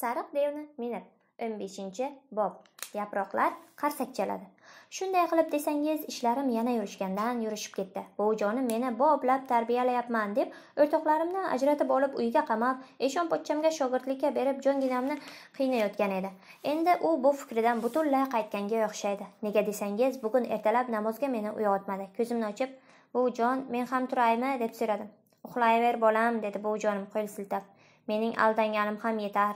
sariq devni minib 15 bob yaproqlar qarsak chaladi shunday qilib desangiz ishlarim yana yurishgandan yurishib ketdi buvijonim meni boblab tarbiyalayapman deb o'rtoqlarimni ajratib olib uyga qamab eshon pochchamga shogirdlikka berib jonginamni qiynayotgan edi endi u bu fikridan butunlay qaytganga o'xshaydi nega desangiz bugun ertalab namozga meni uyg'otmadi ko'zimni ochib buvijon men ham turaymi deb so'radim uxlayver bolam dedi buvijonim qo'l siltab mening aldanganim ham yetar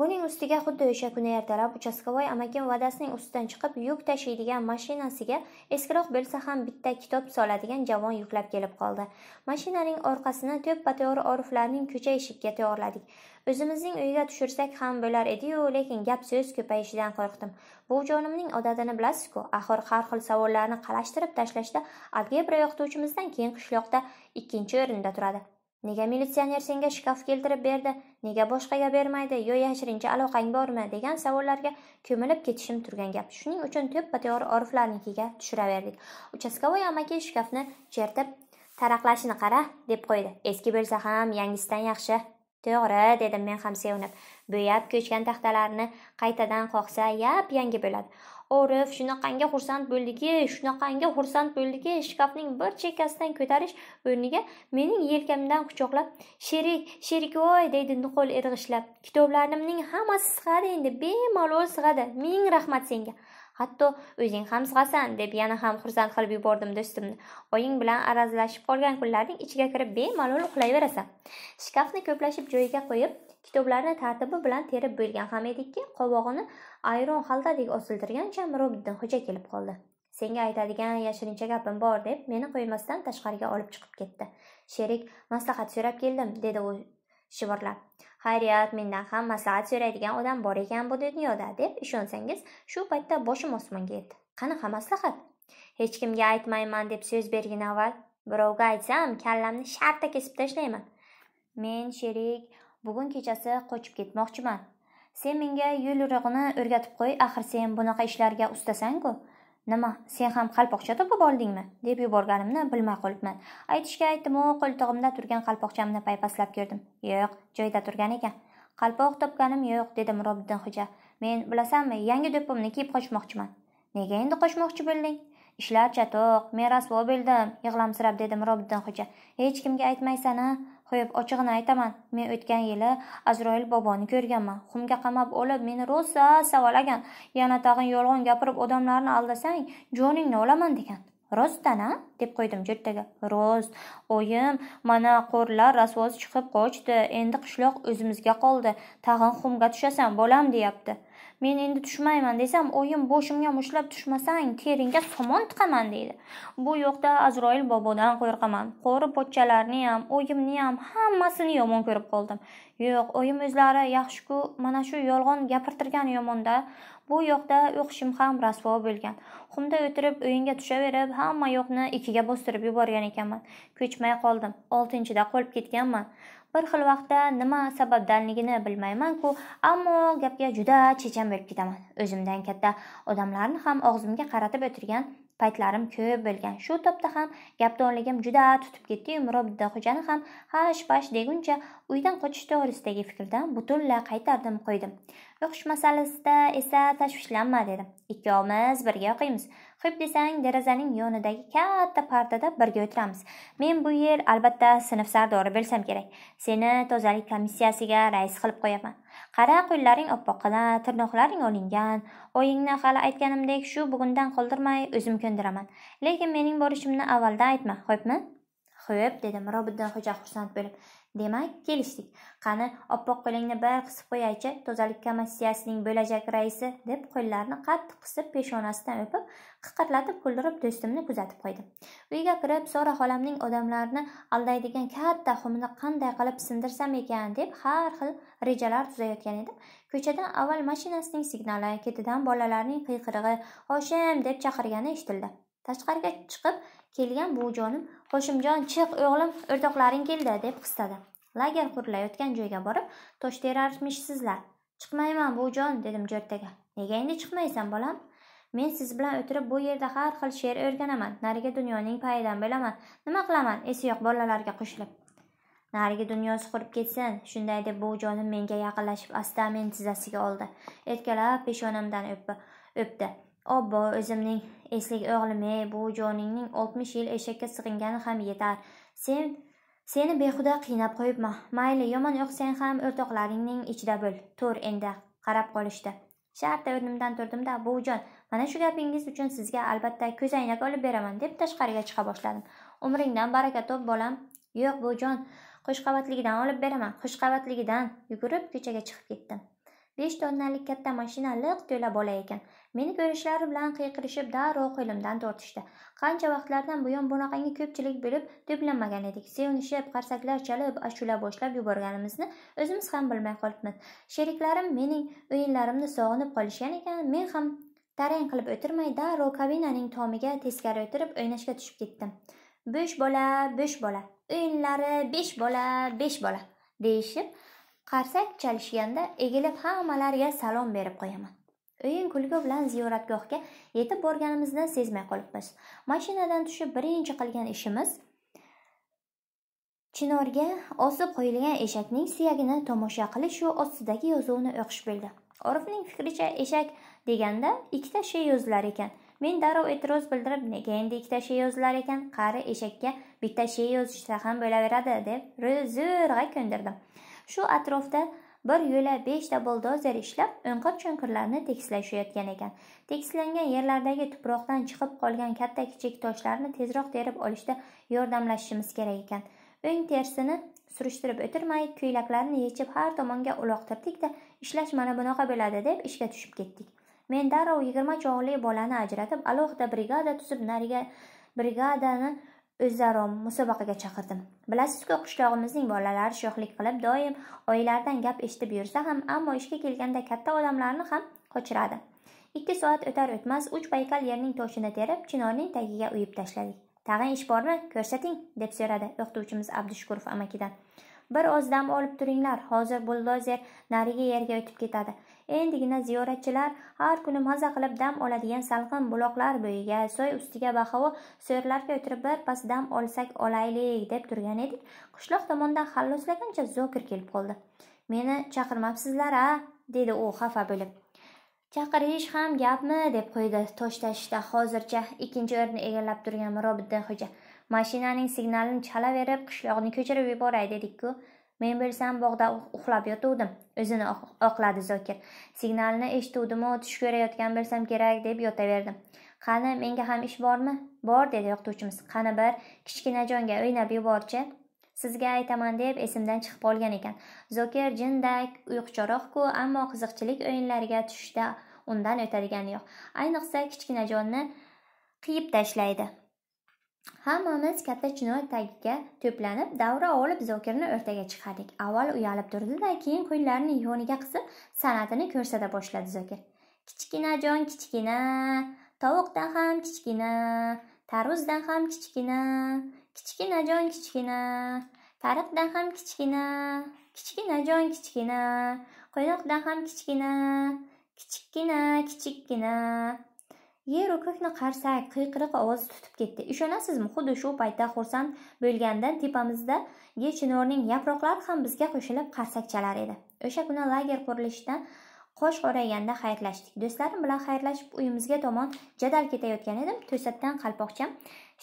buning ustiga xuddi o'sha kuni ertalab uchastkovoy amakim vadasining ustidan chiqib yuk tashiydigan mashinasiga eskiroq bo'lsa ham bitta kitob soladigan javon yuklab kelib qoldi mashinaning orqasini to'ppa to'g'ri oriflarning ko'cha eshigiga to'g'irladik o'zimizning uyga tushirsak ham bo'lar ediyu lekin gap so'z ko'payishidan qo'rqdim bu jonimning odatini bilasizku axir har xil savollarni qalashtirib tashlashda algebra o'qituvchimizdan keyin qishloqda ikkinchi o'rinda turadi nega militsioner senga shkaf keltirib berdi nega boshqaga bermaydi yo yashirincha aloqang bormi degan savollarga ko'milib ketishim turgan gap shuning uchun to'ppa to'g'ri oriflarnikiga tushiraverdik uchastkovoy amaki shkafni chertib taraqlashini qara deb qo'ydi eski bo'lsa ham yangisidan yaxshi to'g'ri dedim men ham sevinib bo'yab ko'chgan taxtalarni qaytadan qoqsa yap yangi bo'ladi orif shunaqangi xursand bo'ldiki shunaqangi xursand bo'ldiki shkafning bir chekkasidan ko'tarish o'rniga mening yelkamdan quchoqlab sherik sherik sherikoy deydi nuqul irg'ishlab kitoblarimning hammasi sig'adi endi bemalol sig'adi ming rahmat senga hatto o'zing ham sig'asan deb yana ham xursand qilib yubordim do'stimni oying bilan arazlashib qolgan kunlarning ichiga kirib bemalol uxlayverasan shkafni ko'plashib joyiga qo'yib kitoblarni tartibi bilan terib bo'lgan ham edikki qovog'ini ayron xaltadek osiltirgancha mirobiddin xo'ja kelib qoldi senga aytadigan yashirincha gapim bor deb meni qo'ymasdan tashqariga olib chiqib ketdi sherik maslahat so'rab keldim dedi u shivirlab xayriyat mendan ham maslahat so'raydigan odam bor ekan bu dunyoda deb ishonsangiz shu paytda boshim osmonga yetdi qanaqa maslahat hech kimga aytmayman deb so'z bergin avval birovga aytsam kallamni shartta kesib tashlayman men sherik bugun kechasi qochib ketmoqchiman sen menga yo'l yo'rig'ini o'rgatib qo'y axir sen bunaqa ishlarga ustasanku ku nima sen ham qalpoqcha topib oldingmi deb yuborganimni bilmay qolibman aytishga aytdimu qo'ltig'imda turgan qalpoqchamni paypaslab kirdim yo'q joyida turgan ekan qalpoq topganim yo'q dedi mirobiddin xo'ja men bilasanmi yangi do'ppimni kiyib qochmoqchiman nega endi qochmoqchi bo'lding ishlar chatoq men rasvo bo'ldim yig'lamsirab dedi mirobiddin xo'ja hech kimga aytmaysan a qo'yib ochig'ini aytaman men o'tgan yili azroil boboni ko'rganman xumga qamab olib meni rosa savalagan yana tag'in yolg'on gapirib odamlarni aldasang joningni olaman degan rostdan a deb qo'ydim cho'rtaga rost oyim mana qo'rlar rasvosi chiqib qochdi endi qishloq o'zimizga qoldi tag'in xumga tushasan bolam deyapti men endi tushmayman desam oyim boshimga mushlab tushmasang teringga somon tiqaman deydi bu yoqda azroil bobodan qo'rqaman qo'ri pochchalarni ham oyimni ham hammasini yomon ko'rib qoldim yo'q oyim o'zlari yaxshiku mana shu yolg'on gapirtirgan yomonda bu yoqda o'qishim ham rasvo bo'lgan xumda o'tirib o'yinga tushaverib hamma yoqni ikkiga bostirib yuborgan ekanman ko'chmay qoldim oltinchida qolib ketganman bir xil vaqtda nima sababdanligini bilmayman-ku, ammo gapga juda chechan bo'lib ketaman. O'zimdan katta odamlarni ham og'zimga qaratib o'tirgan paytlarim ko'p bo'lgan shu topda ham gapdonligim juda tutib ketdiyu mirobidaxo'jani ham hash pash deguncha uydan qochish to'g'risidagi fikrdan butunlay qaytardim qo'ydim o'qish masalasida esa tashvishlanma dedim ikkovimiz birga o'qiymiz xo'p desang derazaning yonidagi katta partada birga o'tiramiz men bu yil albatta sinf sardori bo'lsam kerak seni tozalik komissiyasiga rais qilib qo'yaman qara qo'llaring oppoqqina tirnoqlaring olingan oyingni hali aytganimdek shu bugundan qoldirmay o'zim ko'ndiraman lekin mening borishimni avvaldan aytma xo'pmi qo'yib dedi mirobiddin xo'ja xursand bo'lib demak kelishdik qani oppoq qo'lingni bir qisib qo'yaychi tozalik komissiyasining bo'lajak raisi deb qo'llarini qattiq qisib peshonasidan o'pib qiqirlatib kuldirib do'stimni kuzatib qo'ydim uyga kirib sora xolamning odamlarni aldaydigan katta xumni qanday qilib sindirsam ekan deb har xil rejalar tuzayotgan edim ko'chadan avval mashinasining signali ketidan bolalarning qiyqirig'i hoshim deb chaqirgani eshitildi tashqariga chiqib kelgan buvijonim qo'shimjon chiq o'g'lim o'rtoqlaring keldi deb qistadi lager qurilayotgan joyga borib tosh terarmishsizlar chiqmayman buvijon dedim jo'rtaga nega endi chiqmaysan bolam men siz bilan o'tirib bu yerda har xil she'r o'rganaman narigi dunyoning payidan bilaman nima qilaman esi yo'q bolalarga qo'shilib narigi dunyosi qurib ketsin shunday deb buvijonim menga yaqinlashib asta men tizzasiga oldi erkalab peshonamdan o'pdi obbo o'zimning eslik o'g'lim ey bu joningning oltmish yil eshakka sig'ingani ham yetar sen seni behuda qiynab qo'yibman mayli yomon o'qisang ham o'rtoqlaringning ichida bo'l tur endi qarab qolishdi shartta o'rnimdan turdimda buvijon mana shu gapingiz uchun sizga albatta ko'zoynak olib beraman deb tashqariga chiqa boshladim umringdan baraka top bolam yo'q buvijon qo'shqavatligidan olib beraman qo'shqavatligidan yugurib ko'chaga chiqib ketdim besh tonnalik katta mashina liq to'la bola ekan meni ko'rishlari bilan qiyqirishib darrov qo'limdan tortishdi qancha vaqtlardan buyon bunaqangi ko'pchilik bo'lib to'planmagan edik sevinishib qarsaklar chalib ashula boshlab yuborganimizni o'zimiz ham bilmay qolibmiz sheriklarim mening o'yinlarimni sog'inib qolishgan ekan men ham tarang qilib o'tirmay darrov kabinaning tomiga teskari o'tirib o'ynashga tushib ketdim bo'sh bola bo'sh bola o'yinlari besh bola besh bola deyishib qarsak chalishganda egilib hammalarga salom berib qo'yaman o'yin kulgi bilan ziyoratgohga yetib borganimizni sezmay qolibmiz mashinadan tushib birinchi qilgan ishimiz chinorga osib qo'yilgan eshakning suyagini tomosha qilish u ostidagi yozuvni o'qish bo'ldi orifning fikricha eshak deganda ikkita shey yozilar ekan men darrov e'tiroz bildirib nega endi ikkita shey yozilar ekan qari eshakka bitta shey yozishsa ham bo'laveradi deb zo'rg'a ko'ndirdim shu atrofda bir yo'la beshta boldozer ishlab o'nqir cho'nqirlarni tekislashayotgan ekan tekislangan yerlardagi tuproqdan chiqib qolgan katta kichik toshlarni tezroq terib olishda yordamlashishimiz kerak ekan o'ng tersini surishtirib o'tirmay ko'ylaklarni yechib har tomonga uloqtirdikda ishlash mana bunaqa bo'ladi deb ishga tushib ketdik men darrov yigirma chog'li bolani ajratib alohida brigada tuzib nariga brigadani o'zaro musobaqaga chaqirdim bilasizku qishlog'imizning bolalari sho'xlik qilib doim oyilardan gap eshitib yursa ham ammo ishga kelganda katta odamlarni ham qochiradi ikki soat o'tar o'tmas uch baykal yerning toshini terib chinorning tagiga uyib tashladik tag'in ish bormi ko'rsating deb so'radi o'qituvchimiz abdushukurov amakidan bir oz dam olib turinglar hozir buldozer narigi yerga o'tib ketadi endigina ziyoratchilar har kuni maza qilib dam oladigan salqin buloqlar bo'yiga soy ustiga havo so'rlarga o'tirib birpas dam olsak olaylik deb turgan edik qishloq tomondan halloslagancha zokir kelib qoldi meni chaqirmabsizlar a dedi u xafa bo'lib chaqirish ham gapmi deb qo'ydi tosh tashishda hozircha ikkinchi o'rinni egallab turgan mirobiddin xo'ja mashinaning signalini chalaverib qishloqni ko'chirib yuboray dedikku men bilsam bog'da uxlab yotuvdim o'zini oqladi zokir signalni eshituvdimu tush ko'rayotgan bo'lsam kerak deb yotaverdim qani menga ham ish bormi bor dedi o'qituvchimiz qani bir kichkinajonga o'ynab yuborchi sizga aytaman deb esimdan chiqib qolgan ekan zokir jindak uyqchoroq-ku, ammo qiziqchilik o'yinlariga tushishda undan o'tadigani yo'q ayniqsa kichkinajonni qiyib tashlaydi Hammamiz katta chinoy tagiga to'planib, davra olib Zokirni o'rtaga chiqardik. Avval uyalib turdi-da, keyin qo'llarini yoniga qisib, san'atini ko'rsata boshladi Zokir. Kichkina jon, kichkina, tovuqdan ham kichkina, tarvuzdan ham kichkina, kichkina jon, kichkina, tariqdan ham kichkina, kichkina jon, kichkina, qo'yoqdan ham kichkina, kichikkina, kichikkina, Yer ko'kni qarsak qiyqiriq ovozi tutib ketdi ishonasizmi xuddi shu paytda xursand bo'lgandan tepamizda yechinorning yaproqlari ham bizga qo'shilib qarsak chalar edi o'sha kuni lager qurilishidan qosh qorayganda xayrlashdik do'stlarim bilan xayrlashib uyimizga tomon jadal ketayotgan edim to'satdan qalpoqcham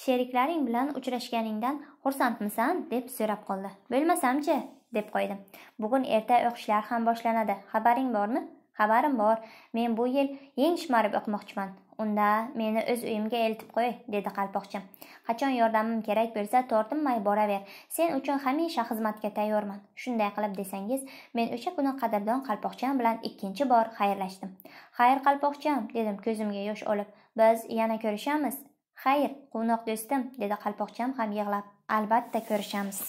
sheriklaring bilan uchrashganingdan xursandmisan deb so'rab qoldi bo'lmasamchi deb qo'ydim bugun erta o'qishlar ham boshlanadi xabaring bormi xabarim bor men bu yil yeng shimarib o'qmoqchiman. unda meni o'z uyimga eltib qo'y dedi qalpoqcha qachon yordamim kerak bo'lsa tortinmay boraver sen uchun hamisha xizmatga tayyorman shunday qilib desangiz men o'sha kuni qadrdon qalpoqchim bilan ikkinchi bor xayrlashdim xayr qalpoqchim dedim ko'zimga yosh olib biz yana ko'rishamiz xayr quvnoq do'stim dedi qalpoqcham ham yig'lab albatta ko'rishamiz